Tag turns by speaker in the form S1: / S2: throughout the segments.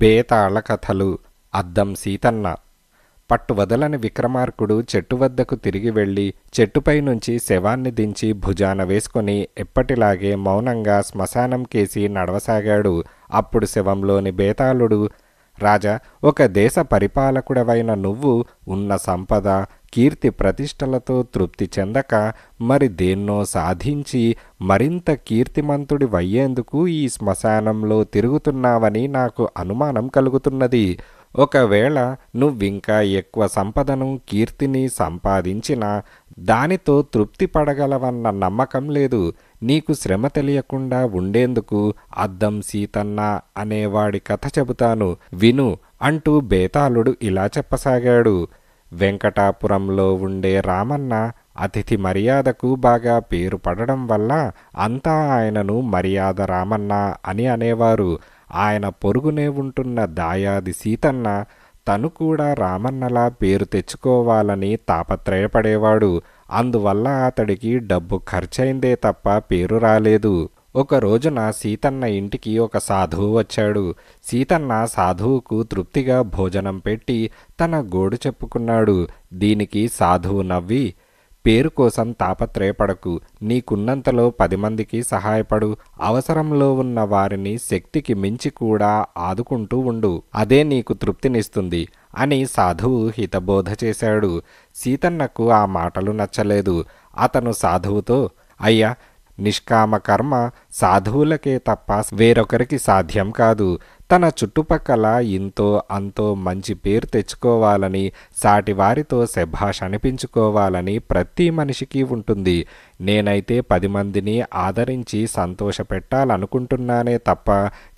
S1: బేతాళ కథలు అద్దం సీతన్న పట్టు వదలని విక్రమార్కుడు చెట్టు వద్దకు తిరిగి వెళ్ళి చెట్టుపై నుంచి శవాన్ని దించి భుజాన వేసుకుని ఎప్పటిలాగే మౌనంగా శ్మశానం కేసి నడవసాగాడు అప్పుడు శవంలోని బేతాళుడు రాజా ఒక దేశ పరిపాలకుడవైన నువ్వు ఉన్న సంపద కీర్తి ప్రతిష్టలతో తృప్తి చెందక మరి దేన్నో సాధించి మరింత కీర్తిమంతుడి వయ్యేందుకు ఈ శ్మశానంలో తిరుగుతున్నావని నాకు అనుమానం కలుగుతున్నది ఒకవేళ నువ్వింకా ఎక్కువ సంపదను కీర్తిని సంపాదించినా దానితో తృప్తి పడగలవన్న నమ్మకం లేదు నీకు శ్రమ తెలియకుండా ఉండేందుకు అద్దం సీతన్న అనేవాడి కథ చెబుతాను విను అంటూ బేతాళుడు ఇలా చెప్పసాగాడు వెంకటాపురంలో ఉండే రామన్న అతిథి మర్యాదకు బాగా పేరు పడడం వల్ల అంతా ఆయనను మర్యాద రామన్న అని అనేవారు ఆయన పొరుగునే ఉంటున్న దాయాది సీతన్న తను కూడా రామన్నలా పేరు తెచ్చుకోవాలని తాపత్రయపడేవాడు అందువల్ల అతడికి డబ్బు ఖర్చైందే తప్ప పేరు రాలేదు ఒక రోజున సీతన్న ఇంటికి ఒక సాధువు వచ్చాడు సీతన్న సాధువుకు తృప్తిగా భోజనం పెట్టి తన గోడు చెప్పుకున్నాడు దీనికి సాధువు నవ్వి పేరు కోసం తాపత్రయపడకు నీకున్నంతలో పది మందికి సహాయపడు అవసరంలో ఉన్న వారిని శక్తికి మించి కూడా ఆదుకుంటూ ఉండు అదే నీకు తృప్తినిస్తుంది అని సాధువు హితబోధ చేశాడు సీతన్నకు ఆ మాటలు నచ్చలేదు అతను సాధువుతో అయ్యా నిష్కామ కర్మ సాధువులకే తప్ప వేరొకరికి సాధ్యం కాదు తన చుట్టుపక్కల ఇంతో అంతో మంచి పేరు తెచ్చుకోవాలని సాటివారితో శభాష్ అనిపించుకోవాలని ప్రతి మనిషికి ఉంటుంది నేనైతే పది మందిని ఆదరించి సంతోషపెట్టాలనుకుంటున్నానే తప్ప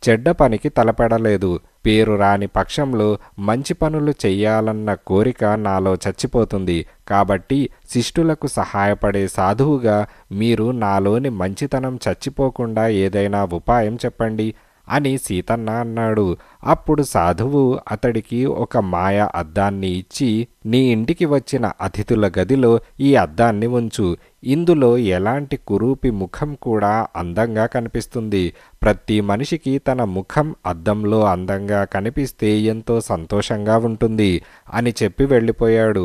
S1: చెడ్డ పనికి తలపెడలేదు పేరు రాని పక్షంలో మంచి పనులు చెయ్యాలన్న కోరిక నాలో చచ్చిపోతుంది కాబట్టి శిష్టులకు సహాయపడే సాధువుగా మీరు నాలోని మంచితనం చచ్చిపోకుండా ఏదైనా ఉపాయం చెప్పండి అని సీతన్న అన్నాడు అప్పుడు సాధువు అతడికి ఒక మాయ అద్దాన్ని ఇచ్చి నీ ఇంటికి వచ్చిన అతిథుల గదిలో ఈ అద్దాన్ని ఉంచు ఇందులో ఎలాంటి కురూపి ముఖం కూడా అందంగా కనిపిస్తుంది ప్రతి మనిషికి తన ముఖం అద్దంలో అందంగా కనిపిస్తే ఎంతో సంతోషంగా ఉంటుంది అని చెప్పి వెళ్ళిపోయాడు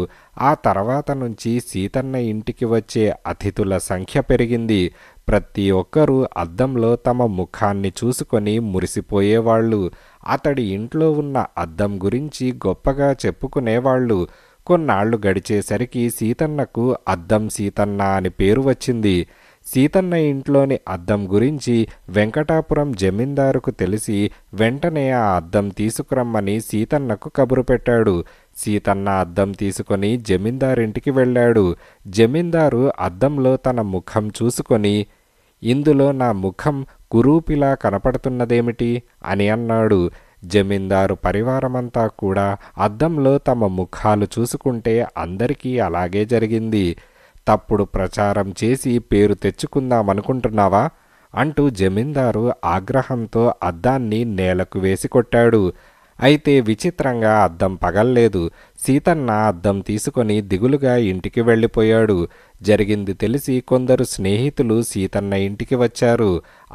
S1: ఆ తర్వాత నుంచి సీతన్న ఇంటికి వచ్చే అతిథుల సంఖ్య పెరిగింది ప్రతి ఒక్కరూ అద్దంలో తమ ముఖాన్ని చూసుకొని మురిసిపోయేవాళ్ళు అతడి ఇంట్లో ఉన్న అద్దం గురించి గొప్పగా చెప్పుకునేవాళ్ళు కొన్నాళ్లు గడిచేసరికి సీతన్నకు అద్దం సీతన్న అని పేరు వచ్చింది సీతన్న ఇంట్లోని అద్దం గురించి వెంకటాపురం జమీందారుకు తెలిసి వెంటనే ఆ అద్దం తీసుకురమ్మని సీతన్నకు కబురు పెట్టాడు సీతన్న అద్దం తీసుకొని జమీందారింటికి వెళ్ళాడు జమీందారు అద్దంలో తన ముఖం చూసుకొని ఇందులో నా ముఖం కురూపిలా కనపడుతున్నదేమిటి అని అన్నాడు జమీందారు పరివారమంతా కూడా అద్దంలో తమ ముఖాలు చూసుకుంటే అందరికీ అలాగే జరిగింది తప్పుడు ప్రచారం చేసి పేరు తెచ్చుకుందామనుకుంటున్నావా అంటూ జమీందారు ఆగ్రహంతో అద్దాన్ని నేలకు వేసి కొట్టాడు అయితే విచిత్రంగా అద్దం పగల్లేదు సీతన్న అద్దం తీసుకొని దిగులుగా ఇంటికి వెళ్ళిపోయాడు జరిగింది తెలిసి కొందరు స్నేహితులు సీతన్న ఇంటికి వచ్చారు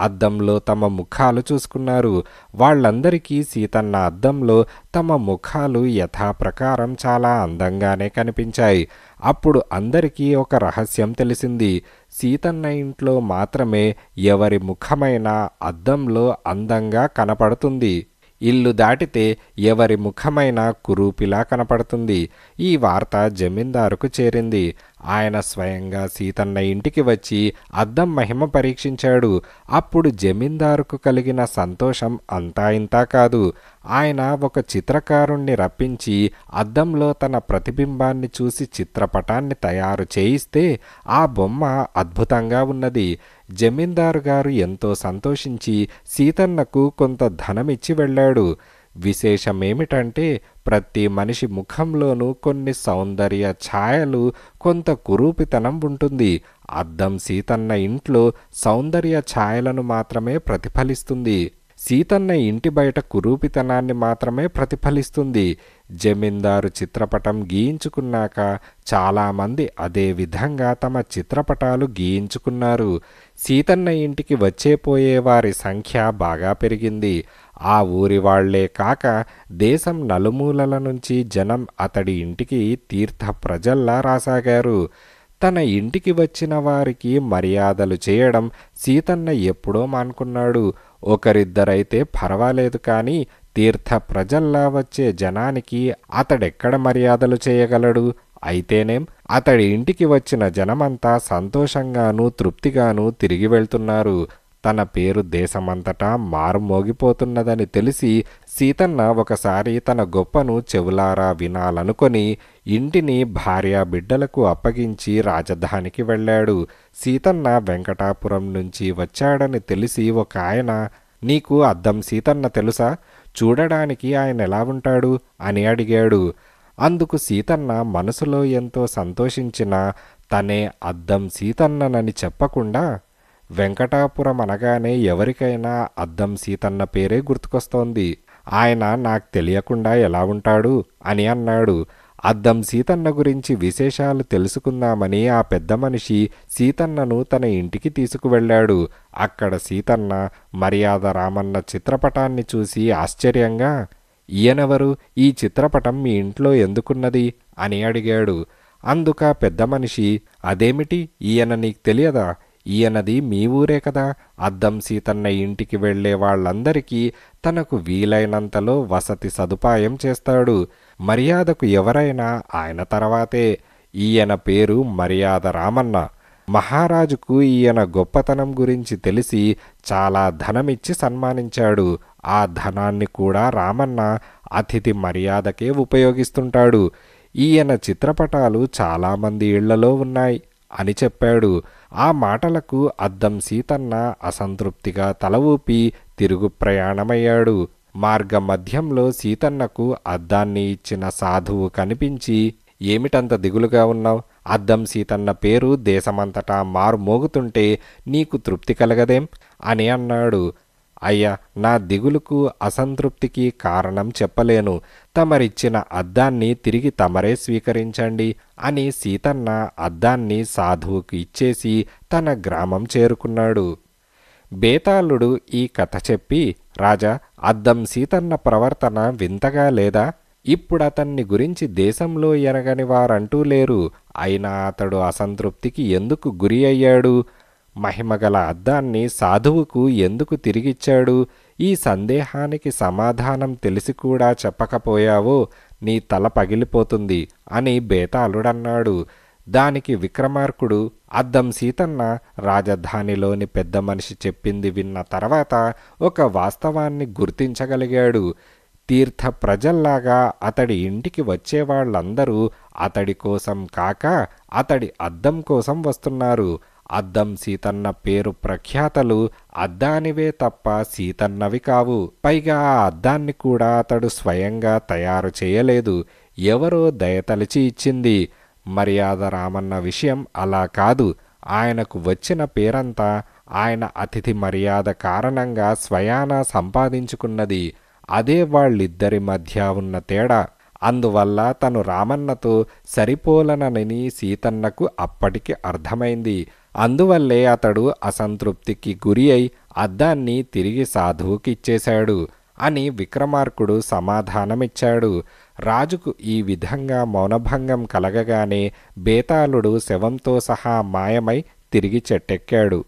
S1: అద్దంలో తమ ముఖాలు చూసుకున్నారు వాళ్ళందరికీ సీతన్న అద్దంలో తమ ముఖాలు యథాప్రకారం చాలా అందంగానే కనిపించాయి అప్పుడు అందరికీ ఒక రహస్యం తెలిసింది సీతన్న ఇంట్లో మాత్రమే ఎవరి ముఖమైనా అద్దంలో అందంగా కనపడుతుంది ఇల్లు దాటితే ఎవరి ముఖమైన కురూపిలా కనపడుతుంది ఈ వార్త జమీందారుకు చేరింది ఆయన స్వయంగా సీతన్న ఇంటికి వచ్చి అద్దం మహిమ పరీక్షించాడు అప్పుడు జమీందారుకు కలిగిన సంతోషం అంతా ఇంతా కాదు ఆయన ఒక చిత్రకారుణ్ణి రప్పించి అద్దంలో తన ప్రతిబింబాన్ని చూసి చిత్రపటాన్ని తయారు చేయిస్తే ఆ బొమ్మ అద్భుతంగా ఉన్నది జమీందారు గారు ఎంతో సంతోషించి సీతన్నకు కొంత ధనమిచ్చి వెళ్ళాడు విశేషమేమిటంటే ప్రతి మనిషి ముఖంలోనూ కొన్ని సౌందర్య ఛాయలు కొంత కురూపితనం ఉంటుంది అద్దం సీతన్న ఇంట్లో సౌందర్య ఛాయలను మాత్రమే ప్రతిఫలిస్తుంది సీతన్న ఇంటి బయట కురూపితనాన్ని మాత్రమే ప్రతిఫలిస్తుంది జమీందారు చిత్రపటం గీయించుకున్నాక చాలామంది అదే విధంగా తమ చిత్రపటాలు గీయించుకున్నారు సీతన్న ఇంటికి వచ్చే పోయే వారి సంఖ్య బాగా పెరిగింది ఆ ఊరి వాళ్లే కాక దేశం నలుమూలల నుంచి జనం అతడి ఇంటికి తీర్థ ప్రజల్లా రాసాగారు తన ఇంటికి వచ్చిన వారికి మర్యాదలు చేయడం సీతన్న ఎప్పుడో మానుకున్నాడు ఒకరిద్దరైతే పర్వాలేదు కానీ తీర్థ ప్రజల్లా వచ్చే జనానికి అతడెక్కడ మర్యాదలు చేయగలడు అయితేనేం అతడి ఇంటికి వచ్చిన జనమంతా సంతోషంగానూ తృప్తిగానూ తిరిగి వెళ్తున్నారు తన పేరు దేశమంతటా మారుమోగిపోతున్నదని తెలిసి సీతన్న ఒకసారి తన గొప్పను చెవులారా వినాలనుకొని ఇంటిని బిడ్డలకు అప్పగించి రాజధానికి వెళ్ళాడు సీతన్న వెంకటాపురం నుంచి వచ్చాడని తెలిసి ఒక ఆయన నీకు అద్దం సీతన్న తెలుసా చూడడానికి ఆయన ఎలా ఉంటాడు అని అడిగాడు అందుకు సీతన్న మనసులో ఎంతో సంతోషించిన తనే అద్దం సీతన్ననని చెప్పకుండా వెంకటాపురం అనగానే ఎవరికైనా అద్దం సీతన్న పేరే గుర్తుకొస్తోంది ఆయన నాకు తెలియకుండా ఎలా ఉంటాడు అని అన్నాడు అద్దం సీతన్న గురించి విశేషాలు తెలుసుకుందామని ఆ పెద్ద మనిషి సీతన్నను తన ఇంటికి తీసుకువెళ్ళాడు అక్కడ సీతన్న మర్యాద రామన్న చిత్రపటాన్ని చూసి ఆశ్చర్యంగా ఈయనెవరు ఈ చిత్రపటం మీ ఇంట్లో ఎందుకున్నది అని అడిగాడు అందుక పెద్ద మనిషి అదేమిటి ఈయన నీకు తెలియదా ఈయనది మీ ఊరే కదా అద్దం సీతన్న ఇంటికి వెళ్లే వాళ్ళందరికీ తనకు వీలైనంతలో వసతి సదుపాయం చేస్తాడు మర్యాదకు ఎవరైనా ఆయన తర్వాతే ఈయన పేరు మర్యాద రామన్న మహారాజుకు ఈయన గొప్పతనం గురించి తెలిసి చాలా ధనమిచ్చి సన్మానించాడు ఆ ధనాన్ని కూడా రామన్న అతిథి మర్యాదకే ఉపయోగిస్తుంటాడు ఈయన చిత్రపటాలు చాలామంది ఇళ్లలో ఉన్నాయి అని చెప్పాడు ఆ మాటలకు అద్దం సీతన్న అసంతృప్తిగా తల ఊపి తిరుగు ప్రయాణమయ్యాడు మార్గ మధ్యంలో సీతన్నకు అద్దాన్ని ఇచ్చిన సాధువు కనిపించి ఏమిటంత దిగులుగా ఉన్నావు అద్దం సీతన్న పేరు దేశమంతటా మారుమోగుతుంటే నీకు తృప్తి కలగదేం అని అన్నాడు అయ్యా నా దిగులుకు అసంతృప్తికి కారణం చెప్పలేను తమరిచ్చిన అద్దాన్ని తిరిగి తమరే స్వీకరించండి అని సీతన్న అద్దాన్ని సాధువుకి ఇచ్చేసి తన గ్రామం చేరుకున్నాడు బేతాళుడు ఈ కథ చెప్పి రాజా అద్దం సీతన్న ప్రవర్తన వింతగా లేదా ఇప్పుడతన్ని గురించి దేశంలో ఎనగని వారంటూ లేరు అయినా అతడు అసంతృప్తికి ఎందుకు గురి అయ్యాడు మహిమగల అద్దాన్ని సాధువుకు ఎందుకు తిరిగిచ్చాడు ఈ సందేహానికి సమాధానం తెలిసి కూడా చెప్పకపోయావో నీ తల పగిలిపోతుంది అని బేతాళుడన్నాడు దానికి విక్రమార్కుడు అద్దం సీతన్న రాజధానిలోని పెద్ద మనిషి చెప్పింది విన్న తర్వాత ఒక వాస్తవాన్ని గుర్తించగలిగాడు తీర్థ ప్రజల్లాగా అతడి ఇంటికి వచ్చేవాళ్లందరూ అతడి కోసం కాక అతడి అద్దం కోసం వస్తున్నారు అద్దం సీతన్న పేరు ప్రఖ్యాతలు అద్దానివే తప్ప సీతన్నవి కావు పైగా ఆ అద్దాన్ని కూడా అతడు స్వయంగా తయారు చేయలేదు ఎవరో దయతలిచి ఇచ్చింది మర్యాద రామన్న విషయం అలా కాదు ఆయనకు వచ్చిన పేరంతా ఆయన అతిథి మర్యాద కారణంగా స్వయాన సంపాదించుకున్నది అదే వాళ్ళిద్దరి మధ్య ఉన్న తేడా అందువల్ల తను రామన్నతో సరిపోలనని సీతన్నకు అప్పటికి అర్థమైంది అందువల్లే అతడు అసంతృప్తికి గురి అయి అద్దాన్ని తిరిగి సాధువుకిచ్చేశాడు అని విక్రమార్కుడు సమాధానమిచ్చాడు రాజుకు ఈ విధంగా మౌనభంగం కలగగానే బేతాళుడు శవంతో సహా మాయమై తిరిగి చెట్టెక్కాడు